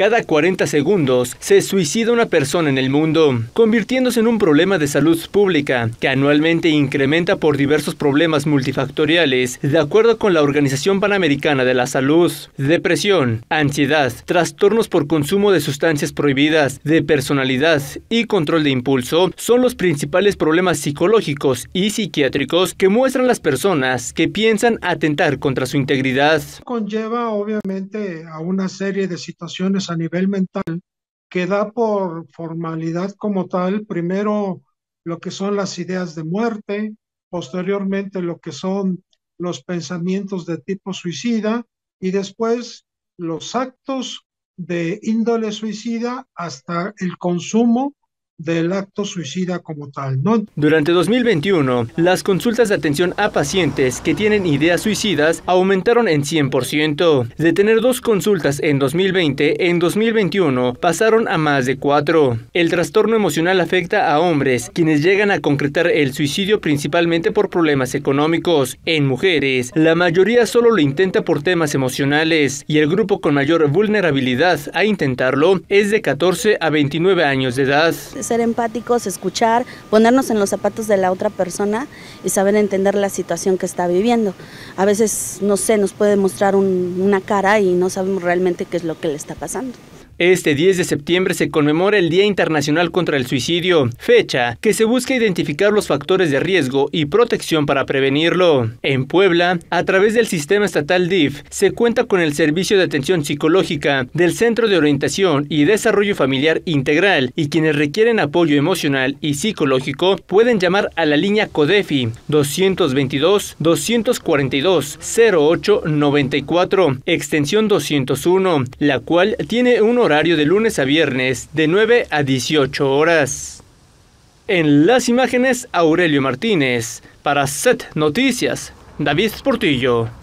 cada 40 segundos se suicida una persona en el mundo, convirtiéndose en un problema de salud pública que anualmente incrementa por diversos problemas multifactoriales, de acuerdo con la Organización Panamericana de la Salud, depresión, ansiedad, trastornos por consumo de sustancias prohibidas, de personalidad y control de impulso, son los principales problemas psicológicos y psiquiátricos que muestran las personas que piensan atentar contra su integridad. Conlleva obviamente a una serie de situaciones a nivel mental que da por formalidad como tal, primero lo que son las ideas de muerte, posteriormente lo que son los pensamientos de tipo suicida y después los actos de índole suicida hasta el consumo del acto suicida como tal. Durante 2021, las consultas de atención a pacientes que tienen ideas suicidas aumentaron en 100%. De tener dos consultas en 2020, en 2021 pasaron a más de cuatro. El trastorno emocional afecta a hombres, quienes llegan a concretar el suicidio principalmente por problemas económicos. En mujeres, la mayoría solo lo intenta por temas emocionales y el grupo con mayor vulnerabilidad a intentarlo es de 14 a 29 años de edad ser empáticos, escuchar, ponernos en los zapatos de la otra persona y saber entender la situación que está viviendo. A veces, no sé, nos puede mostrar una cara y no sabemos realmente qué es lo que le está pasando. Este 10 de septiembre se conmemora el Día Internacional contra el Suicidio, fecha que se busca identificar los factores de riesgo y protección para prevenirlo. En Puebla, a través del sistema estatal DIF, se cuenta con el Servicio de Atención Psicológica del Centro de Orientación y Desarrollo Familiar Integral y quienes requieren apoyo emocional y psicológico pueden llamar a la línea CODEFI 222-242-0894, extensión 201, la cual tiene un horario de lunes a viernes, de 9 a 18 horas. En las imágenes, Aurelio Martínez, para Set Noticias, David Portillo.